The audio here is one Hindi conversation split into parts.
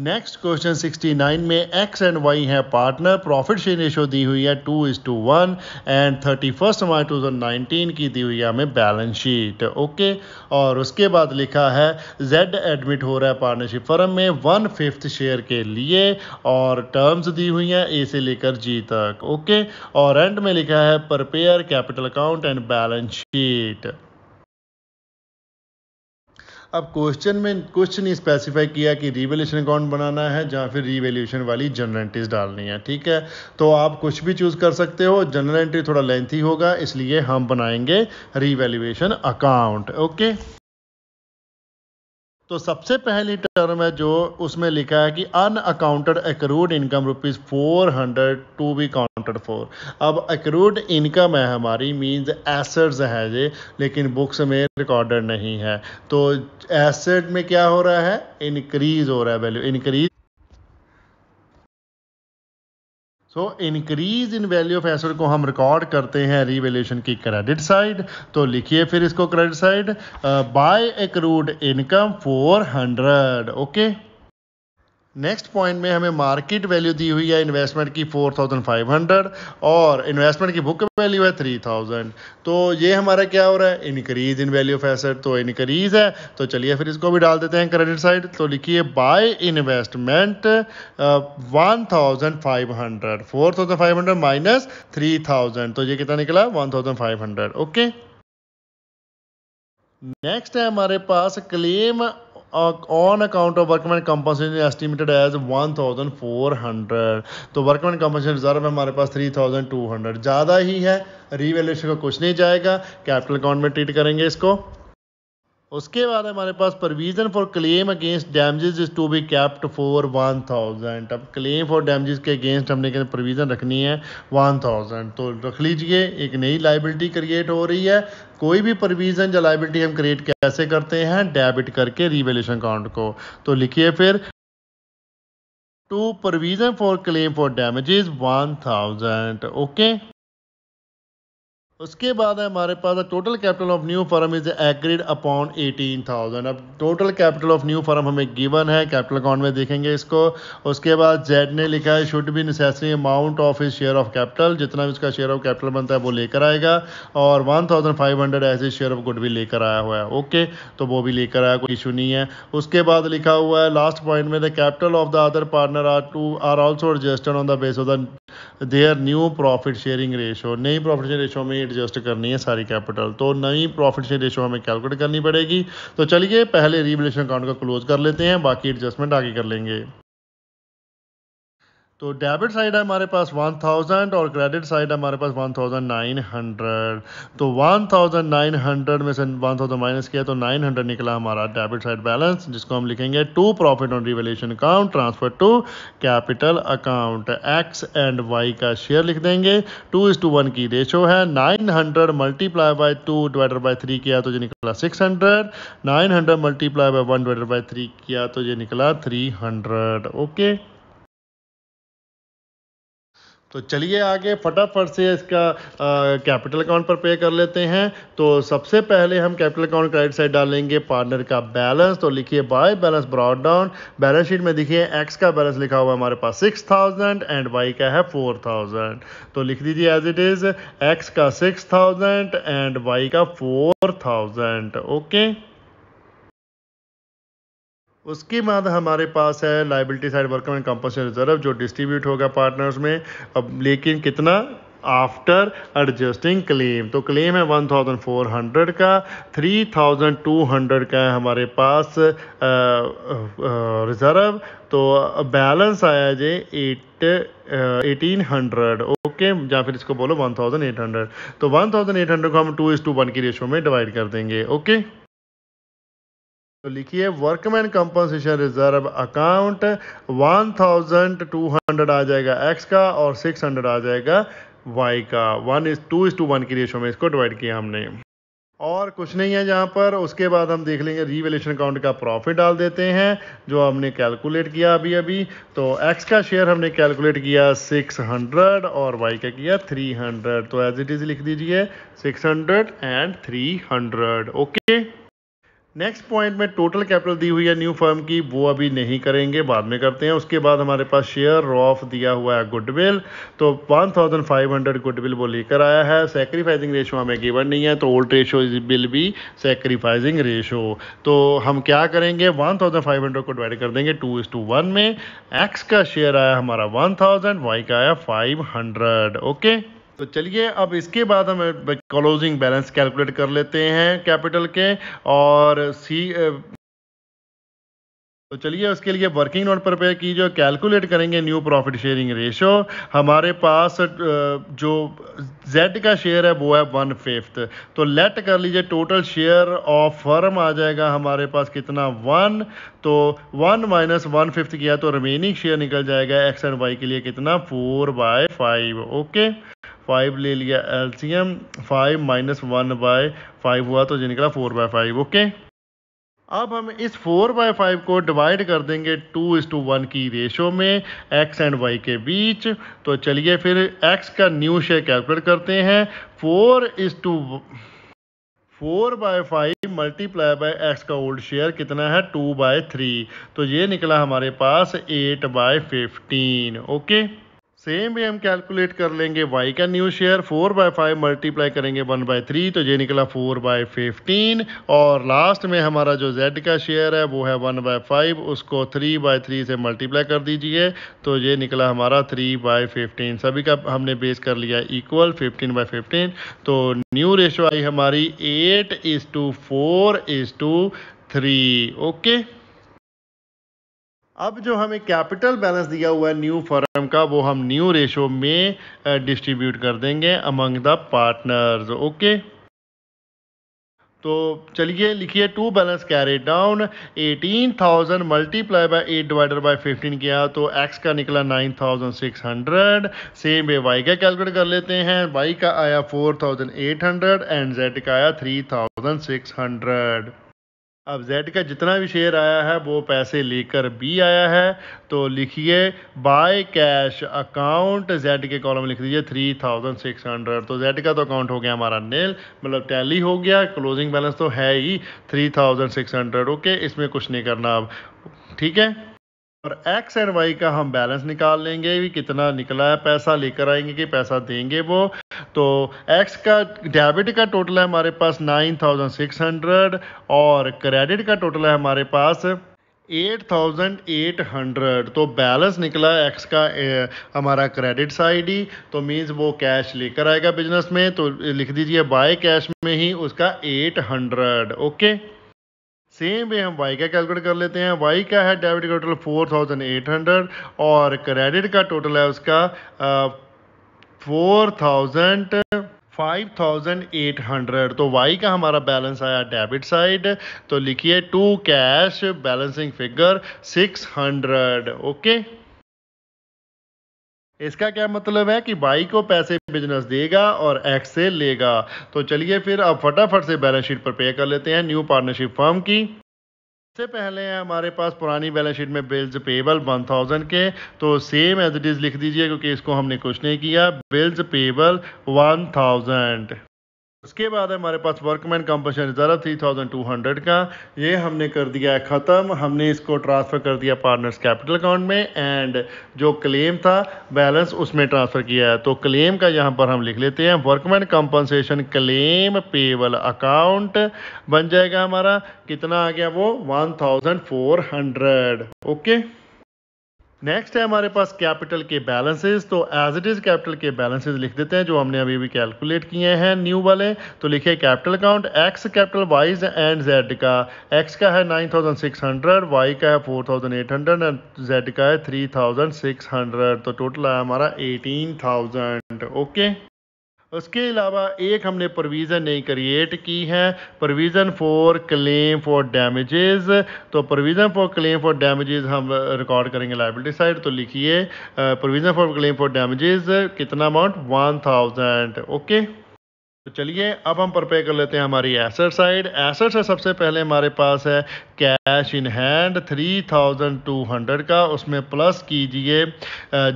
नेक्स्ट क्वेश्चन 69 में एक्स एंड वाई है पार्टनर प्रॉफिट शेयर रेशो दी हुई है two is to one and thirty first March two thousand nineteen की दी हुई है हमें बैलेंस शीट ओके और उसके बाद लिखा है जेड एडमिट हो रहा है पार्टनरशिप फर्म में वन फिफ्थ शेयर के लिए और टर्म्स दी हुई हैं ए से लेकर जी तक ओके और एंड में लिखा है prepare capital account and balance sheet अब क्वेश्चन में कुछ नहीं स्पेसिफाई किया कि रीवेल्यूशन अकाउंट बनाना है या फिर रिवेल्यूशन वाली जनरल एंट्रीज डालनी है ठीक है तो आप कुछ भी चूज़ कर सकते हो जनरल एंट्री थोड़ा लेंथी होगा इसलिए हम बनाएंगे रीवेल्यूएशन अकाउंट ओके तो सबसे पहली टर्म है जो उसमें लिखा है कि unaccounted accrued income rupees four hundred to be counted for अब एक्रूड इनकम है हमारी मींस एसेट्स है ये लेकिन बुक्स में रिकॉर्डेड नहीं है तो एसेट में क्या हो रहा है इंक्रीज हो रहा है value increase so increase in value of asset को हम रिकॉर्ड करते हैं रिवेल्यूशन की क्रेडिट साइड तो लिखिए फिर इसको credit side by accrued income hundred okay okay? Next point में हमें मार्केट वैल्यू दी हुई है इन्वेस्टमेंट की 4500 और इन्वेस्टमेंट की बुक वैल्यू है 3000 तो ये हमारा क्या हो रहा है increase in value of asset तो इंक्रीज है तो चलिए फिर इसको भी डाल देते हैं क्रेडिट साइड तो लिखिए बाय इन्वेस्टमेंट 1500 4500 माइनस 3000 तो ये कितना निकला वन ओके नेक्स्ट है हमारे पास claim on account of workman compensation estimated as one thousand four hundred तो वर्कमैन कंपनसेशन रिजर्व हमारे पास थ्री थाउजेंड टू हंड्रेड ज़्यादा ही है रीवेल्यूशन का कुछ नहीं जाएगा कैपिटल अकाउंट में ट्रीट करेंगे इसको उसके बाद हमारे पास provision for claim against damages is to be kept for one thousand अब क्लेम फॉर डैमेजेस के अगेंस्ट हमने क्या प्रोविज़न रखनी है वन थाउजेंड तो रख लीजिए एक नई लाइबिलिटी क्रिएट हो रही है कोई भी प्रोविज़न या लाइबिलिटी हम क्रिएट कैसे करते हैं डेबिट करके रिवेल्यूशन अकाउंट को तो लिखिए फिर to provision for claim for damages one thousand okay उसके बाद है हमारे पास total capital of new firm is agreed upon eighteen thousand अब total capital of new firm हमें गिवन है कैपिटल अकाउंट में देखेंगे इसको उसके बाद जेड ने लिखा है should be necessary amount of is share of capital जितना भी उसका शेयर ऑफ कैपिटल बनता है वो लेकर आएगा और one thousand five hundred as a share of good भी लेकर आया हुआ है ओके तो वो भी लेकर आया कोई इशू नहीं है उसके बाद लिखा हुआ है लास्ट पॉइंट में the capital of the other partner are to are also adjusted on the base of the their new profit sharing ratio नई प्रॉफिट शेयर रेशो में एडजस्ट करनी है सारी कैपिटल तो नई प्रॉफिट शेयर रेशो हमें कैलकुलेट करनी पड़ेगी तो चलिए पहले रीवलेशन अकाउंट का क्लोज कर लेते हैं बाकी एडजस्टमेंट आगे कर लेंगे तो डेबिट साइड है हमारे पास 1000 और क्रेडिट साइड हमारे पास 1900 तो 1900 में से 1000 माइनस किया तो 900 निकला हमारा डेबिट साइड बैलेंस जिसको हम लिखेंगे to profit on revaluation account transfer to capital account X and Y का शेयर लिख देंगे टू इज टू वन की रेशो है 900 hundred multiply by two divided by three किया तो ये निकला 600 hundred multiply by one divided by three किया तो ये निकला 300 ओके okay? तो चलिए आगे फटाफट से इसका कैपिटल अकाउंट पर पे कर लेते हैं तो सबसे पहले हम कैपिटल अकाउंट राइट साइड डालेंगे पार्टनर का बैलेंस तो लिखिए by balance brought down balance sheet में देखिए एक्स का बैलेंस लिखा हुआ है हमारे पास सिक्स थाउजेंड एंड वाई का है फोर थाउजेंड तो लिख दीजिए एज इट इज़ एक्स का सिक्स थाउजेंड एंड वाई का फोर थाउजेंड ओके उसके बाद हमारे पास है liability side workmen and compensation reserve जो डिस्ट्रीब्यूट होगा पार्टनर्स में अब लेकिन कितना आफ्टर एडजस्टिंग क्लेम तो क्लेम है 1400 का 3200 का है हमारे पास रिजर्व तो बैलेंस आया जे एट एटीन हंड्रेड ओके या फिर इसको बोलो 1800 तो 1800 को हम टू इस टू वन की रेशो में डिवाइड कर देंगे ओके okay? तो लिखिए वर्कमैन कंपनसेशन रिजर्व अकाउंट 1200 आ जाएगा एक्स का और 600 आ जाएगा वाई का one is to is to one की रेशो में इसको डिवाइड किया हमने और कुछ नहीं है यहाँ पर उसके बाद हम देख लेंगे रीवेलेशन अकाउंट का प्रॉफिट डाल देते हैं जो हमने कैलकुलेट किया अभी अभी तो एक्स का शेयर हमने कैलकुलेट किया 600 और वाई का किया 300 तो एज इट इज़ लिख दीजिए 600 and 300 okay okay? Next point में टोटल कैपिटल दी हुई है न्यू फर्म की वो अभी नहीं करेंगे बाद में करते हैं उसके बाद हमारे पास शेयर रॉफ दिया हुआ है गुडविल तो 1500 गुडविल वो लेकर आया है सेक्रीफाइजिंग रेशो हमें गिवन नहीं है तो old ratio is will be sacrificing ratio तो हम क्या करेंगे 1500 को डिवाइड कर देंगे टू इज टू वन में एक्स का शेयर आया हमारा थाउजेंड वाई का आया हंड्रेड ओके okay? तो चलिए अब इसके बाद हम क्लोजिंग बैलेंस कैलकुलेट कर लेते हैं कैपिटल के और सी तो चलिए उसके लिए वर्किंग नोट पर पे की जो कैलकुलेट करेंगे न्यू प्रॉफिट शेयरिंग रेशो हमारे पास जो जेड का शेयर है वो है वन फिफ्थ तो लेट कर लीजिए टोटल शेयर ऑफ फर्म आ जाएगा हमारे पास कितना वन तो वन माइनस वन फिफ्थ किया तो रिमेनिंग शेयर निकल जाएगा एक्स एंड वाई के लिए कितना four by five okay five ले लिया LCM five minus one by five हुआ तो ये निकला फोर बाय फाइव ओके अब हम इस फोर बाय फाइव को डिवाइड कर देंगे टू इस टू वन की रेशो में एक्स एंड वाई के बीच तो चलिए फिर एक्स का न्यू शेयर कैलकुलेट करते हैं four is to four by five multiply by X का ओल्ड शेयर कितना है टू बाय थ्री तो ये निकला हमारे पास eight by fifteen okay same way हम कैलकुलेट कर लेंगे वाई का new share four by five multiply करेंगे वन बाय थ्री तो ये निकला फोर बाय फिफ्टीन और लास्ट में हमारा जो जेड का शेयर है वो है वन बाय फाइव उसको थ्री बाय थ्री से मल्टीप्लाई कर दीजिए तो ये निकला हमारा थ्री बाय फिफ्टीन सभी का हमने बेस कर लिया इक्वल फिफ्टीन बाय फिफ्टीन तो न्यू रेशो आई हमारी eight is to four is to three okay अब जो हमें कैपिटल बैलेंस दिया हुआ है न्यू फर्म का वो हम न्यू रेशो में डिस्ट्रीब्यूट कर देंगे अमंग द पार्टनर्स ओके तो चलिए लिखिए to balance carried down eighteen thousand multiply by eight divided by fifteen किया तो एक्स का निकला nine thousand six hundred same way Y का कैलकुलेट कर लेते हैं वाई का आया four thousand eight hundred and Z का आया थ्री थाउजेंड सिक्स हंड्रेड अब जेड का जितना भी शेयर आया है वो पैसे लेकर भी आया है तो लिखिए बाय कैश अकाउंट जेड के कॉलम लिख दीजिए थ्री थाउजेंड सिक्स हंड्रेड तो जेड का तो अकाउंट हो गया हमारा नेल मतलब टैली हो गया क्लोजिंग बैलेंस तो है ही three thousand six hundred okay इसमें कुछ नहीं करना अब ठीक है और एक्स एंड वाई का हम बैलेंस निकाल लेंगे भी कितना निकला है पैसा लेकर आएंगे कि पैसा देंगे वो तो एक्स का डेबिट का टोटल है हमारे पास नाइन थाउजेंड सिक्स हंड्रेड और क्रेडिट का टोटल है हमारे पास एट थाउजेंड एट हंड्रेड तो बैलेंस निकला एक्स का ए, हमारा क्रेडिट ही तो मीन्स वो कैश लेकर आएगा बिजनेस में तो लिख दीजिए बाय कैश में ही उसका eight hundred okay same way हम वाई का कैलकुलेट कर लेते हैं वाई का है डेबिट का total four thousand eight hundred और क्रेडिट का टोटल है उसका four thousand five thousand eight hundred तो वाई का हमारा बैलेंस आया डेबिट साइड तो लिखिए to cash balancing figure six hundred okay इसका क्या मतलब है कि बाई को पैसे बिजनेस देगा और एक्स से लेगा तो चलिए फिर अब फटाफट से बैलेंस शीट पर पे कर लेते हैं न्यू पार्टनरशिप फर्म की सबसे पहले है हमारे पास पुरानी बैलेंस शीट में बिल्स पेबल वन थाउजेंड के तो सेम एज इट इज़ लिख दीजिए क्योंकि इसको हमने कुछ नहीं किया बिल्स पेबल वन थाउजेंड उसके बाद है हमारे पास workman compensation reserve three thousand two hundred का ये हमने कर दिया है ख़त्म हमने इसको ट्रांसफ़र कर दिया पार्टनर्स कैपिटल अकाउंट में एंड जो क्लेम था बैलेंस उसमें ट्रांसफ़र किया है तो क्लेम का यहाँ पर हम लिख लेते हैं workman compensation claim payable account बन जाएगा हमारा कितना आ गया वो one thousand four hundred okay next है हमारे पास कैपिटल के बैलेंसेस तो एज इट इज़ कैपिटल के बैलेंसेस लिख देते हैं जो हमने अभी अभी कैलकुलेट किए हैं न्यू वाले तो लिखे capital account X capital wise and Z का एक्स का है 9600 वाई का है 4800 एंड जेड का है 3600 तो टोटल है हमारा 18000 ओके उसके अलावा एक हमने प्रोविज़न नहीं क्रिएट की है provision for claim for damages तो provision for claim for damages हम रिकॉर्ड करेंगे लाइबिलिटी साइड तो लिखिए provision for claim for damages कितना अमाउंट वन थाउजेंड ओके तो चलिए अब हम परपे कर लेते हैं हमारी एसेट साइड एसेट से सबसे पहले हमारे पास है cash in hand three thousand two hundred का उसमें प्लस कीजिए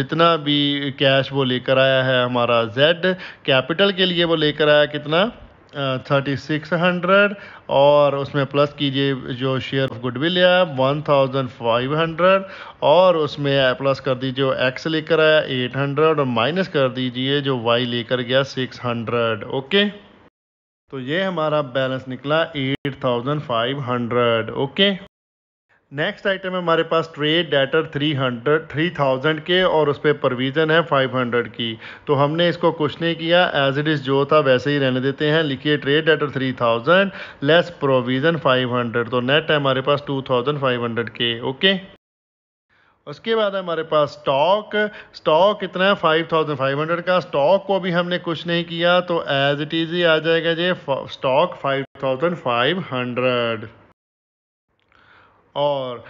जितना भी कैश वो लेकर आया है हमारा जेड कैपिटल के लिए वो लेकर आया कितना थर्टी सिक्स हंड्रेड और उसमें प्लस कीजिए जो शेयर ऑफ गुडविल है वन थाउजेंड फाइव हंड्रेड और उसमें प्लस कर दीजिए जो एक्स लेकर आया एट हंड्रेड और माइनस कर दीजिए जो वाई लेकर गया सिक्स हंड्रेड ओके तो ये हमारा बैलेंस निकला eight thousand five hundred okay next item है हमारे पास trade debtor three hundred three thousand के और उस पर प्रोविज़न है फाइव हंड्रेड की तो हमने इसको कुछ नहीं किया एज इट इज़ जो था वैसे ही रहने देते हैं लिखिए trade debtor three thousand less provision five hundred तो नेट है हमारे पास टू थाउजेंड फाइव हंड्रेड के ओके उसके बाद हमारे पास स्टॉक स्टॉक इतना है फाइव थाउजेंड फाइव हंड्रेड का स्टॉक को भी हमने कुछ नहीं किया तो एज इट इज़ ही आ जाएगा जी stock five thousand five hundred और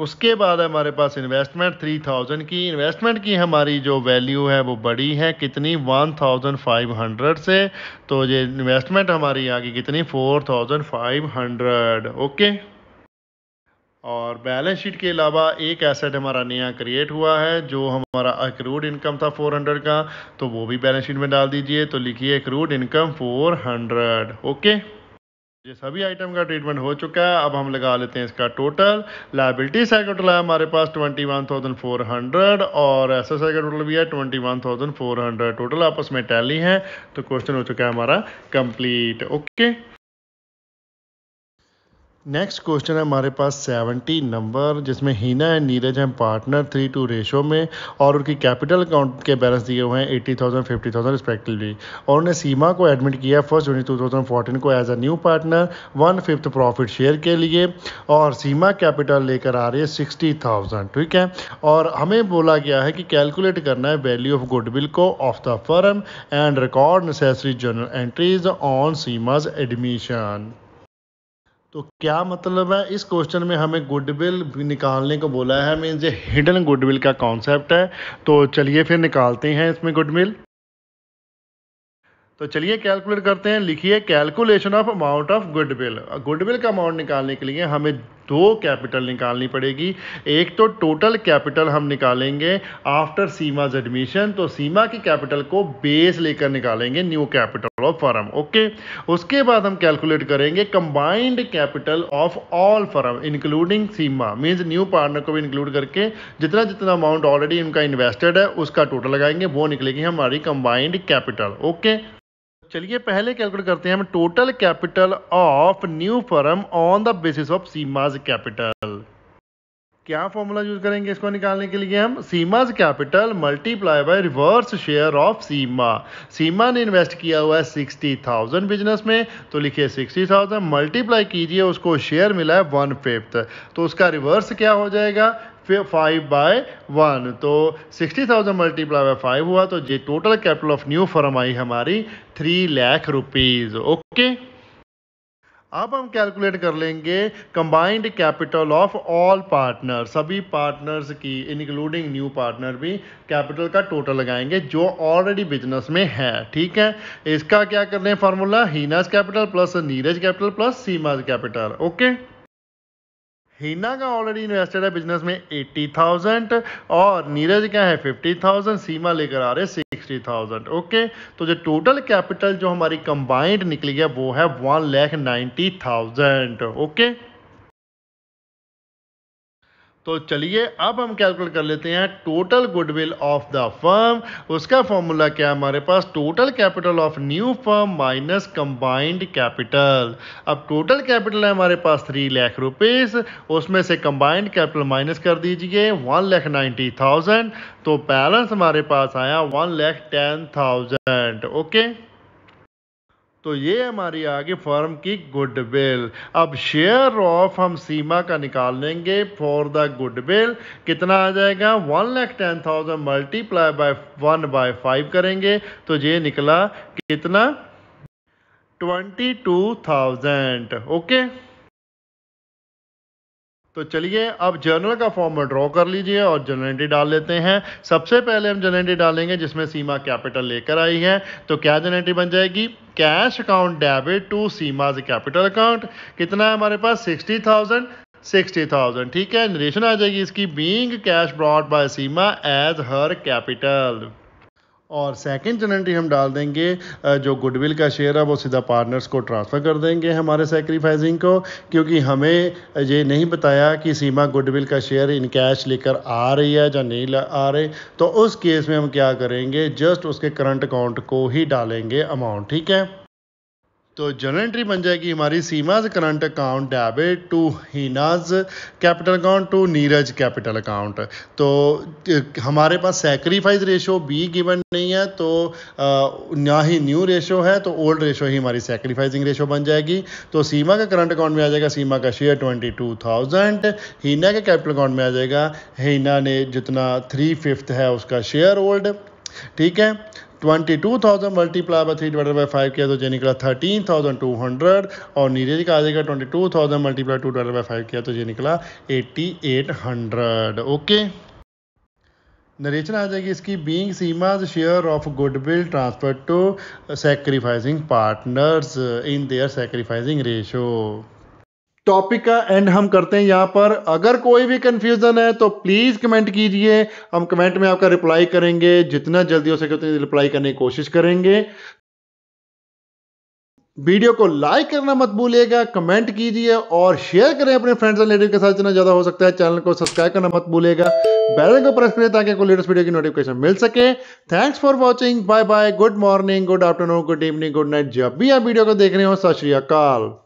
उसके बाद हमारे पास इन्वेस्टमेंट थ्री थाउजेंड की इन्वेस्टमेंट की हमारी जो वैल्यू है वो बड़ी है कितनी वन थाउजेंड फाइव हंड्रेड से तो ये इन्वेस्टमेंट हमारी आ गई कितनी four thousand five hundred okay और बैलेंस शीट के अलावा एक एसेट हमारा नया क्रिएट हुआ है जो हमारा अक्रूड इनकम था 400 का तो वो भी बैलेंस शीट में डाल दीजिए तो लिखिए अक्रूड इनकम 400 ओके okay? ये सभी आइटम का ट्रीटमेंट हो चुका है अब हम लगा लेते हैं इसका टोटल लाइबिलिटी साइड टोटल है हमारे पास 21,400 और ऐसा एस का टोटल भी है 21,400 टोटल आपस में टैली है तो क्वेश्चन हो चुका है हमारा कंप्लीट ओके नेक्स्ट क्वेश्चन है हमारे पास सेवेंटी नंबर जिसमें हीना एंड नीरज हैं पार्टनर थ्री टू रेशो में और उनकी कैपिटल अकाउंट के बैलेंस दिए हुए हैं eighty thousand fifty thousand respectively और उन्हें सीमा को एडमिट किया first June two thousand fourteen को as a new partner one fifth profit share के लिए और सीमा कैपिटल लेकर आ रही है सिक्सटी थाउजेंड ठीक है और हमें बोला गया है कि कैलकुलेट करना है वैल्यू ऑफ गुडविल को of the firm and record necessary journal entries on Seema's admission तो क्या मतलब है इस क्वेश्चन में हमें गुडविल निकालने को बोला है मीन ये हिडन गुडविल का कॉन्सेप्ट है तो चलिए फिर निकालते हैं इसमें गुडविल तो चलिए कैलकुलेट करते हैं लिखिए calculation of amount of goodwill goodwill का अमाउंट निकालने के लिए हमें दो कैपिटल निकालनी पड़ेगी एक तो टोटल कैपिटल हम निकालेंगे आफ्टर सीमाज एडमिशन तो सीमा की कैपिटल को बेस लेकर निकालेंगे new capital of firm okay उसके बाद हम कैलकुलेट करेंगे combined capital of all firm including Seema means new partner को भी इंक्लूड करके जितना जितना अमाउंट ऑलरेडी उनका इन्वेस्टेड है उसका टोटल लगाएंगे वो निकलेगी हमारी कंबाइंड कैपिटल ओके चलिए पहले कैलकुलेट करते हैं हम total capital of new firm on the basis of Seema's capital क्या फॉर्मूला यूज करेंगे इसको निकालने के लिए हम Seema's capital multiply by reverse share of Seema Seema ने इन्वेस्ट किया हुआ है सिक्सटी थाउजेंड बिजनेस में तो लिखिए सिक्सटी थाउजेंड मल्टीप्लाई कीजिए उसको शेयर मिला है वन फिफ्थ तो उसका रिवर्स क्या हो जाएगा फाइव बाय वन तो sixty thousand multiply by five हुआ तो ये total capital of new firm आई हमारी थ्री लाख रुपीज़ ओके अब हम कैलकुलेट कर लेंगे combined capital of all partner सभी पार्टनर्स की इंक्लूडिंग न्यू पार्टनर भी कैपिटल का टोटल लगाएंगे जो ऑलरेडी बिजनेस में है ठीक है इसका क्या कर रहे हैं formula Heena's capital plus Neeraj capital plus Seema's capital okay Heena का ऑलरेडी इन्वेस्टेड है बिजनेस में एट्टी थाउजेंड और नीरज का है फिफ्टी थाउजेंड सीमा लेकर आ रहे सिक्सटी थाउजेंड ओके तो जो टोटल कैपिटल जो हमारी कंबाइंड निकली है वो है one lakh ninety thousand okay तो चलिए अब हम कैलकुलेट कर लेते हैं total goodwill of the firm उसका फॉर्मूला क्या है हमारे पास total capital of new firm minus combined capital अब टोटल कैपिटल है हमारे पास थ्री लाख रुपीस उसमें से कंबाइंड कैपिटल माइनस कर दीजिए वन लाख नाइन्टी थाउजेंड तो बैलेंस हमारे पास आया one lakh ten thousand okay तो ये हमारी आ गई फर्म की गुडविल अब शेयर ऑफ हम सीमा का निकाल लेंगे फॉर द गुडविल कितना आ जाएगा one lakh ten thousand multiply by one by five करेंगे तो ये निकला कितना ट्वेंटी टू थाउजेंड ओके तो चलिए अब जर्नल का फॉर्म ड्रॉ कर लीजिए और जर्नल एंट्री डाल लेते हैं सबसे पहले हम जर्नल एंट्री डालेंगे जिसमें सीमा कैपिटल लेकर आई है तो क्या जर्नल एंट्री बन जाएगी cash account debit to Seema's capital account कितना है हमारे पास सिक्सटी थाउजेंड सिक्सटी थाउजेंड ठीक है निरेशन आ जाएगी इसकी being cash brought by Seema as her capital और सेकंड पेनल्टी हम डाल देंगे जो गुडविल का शेयर है वो सीधा पार्टनर्स को ट्रांसफ़र कर देंगे हमारे सेक्रीफाइजिंग को क्योंकि हमें ये नहीं बताया कि सीमा गुडविल का शेयर इन कैश लेकर आ रही है या नहीं आ रहे तो उस केस में हम क्या करेंगे जस्ट उसके करंट अकाउंट को ही डालेंगे अमाउंट ठीक है तो जनरल एंट्री बन जाएगी हमारी Seema's current account debit to Heena's capital account to Neeraj capital account तो हमारे पास सेक्रीफाइस रेशो बी गिवन नहीं है तो ना ही न्यू रेशो है तो ओल्ड रेशो ही हमारी सेक्रीफाइसिंग रेशो बन जाएगी तो सीमा का करंट अकाउंट में आ जाएगा सीमा का share twenty two thousand Heena के कैपिटल अकाउंट में आ जाएगा हीना ने जितना थ्री फिफ्थ है उसका शेयर ओल्ड ठीक है 22,000 multiply by three divided by five किया तो जे निकला 13,200 और नीरज का आ जाएगा 22,000 multiply two divided by five किया तो ये निकला 8,800 ओके नरेशन आ जाएगी इसकी being Seema's share of goodwill transfer to sacrificing partners in their sacrificing ratio topic का एंड हम करते हैं यहाँ पर अगर कोई भी कन्फ्यूज़न है तो प्लीज़ कमेंट कीजिए हम कमेंट में आपका रिप्लाई करेंगे जितना जल्दी हो सके उतनी रिप्लाई करने की कोशिश करेंगे वीडियो को लाइक करना मत भूलिएगा कमेंट कीजिए और शेयर करें अपने फ्रेंड्स एंड रिलेटिव के साथ जितना ज़्यादा हो सकता है चैनल को सब्सक्राइब करना मत भूलिएगा बेल को प्रेस करें ताकि आपको लेटेस्ट वीडियो की नोटिफिकेशन मिल सके thanks for watching bye bye good morning good afternoon good evening good night जब भी आप वीडियो को देख रहे हो सत अकाल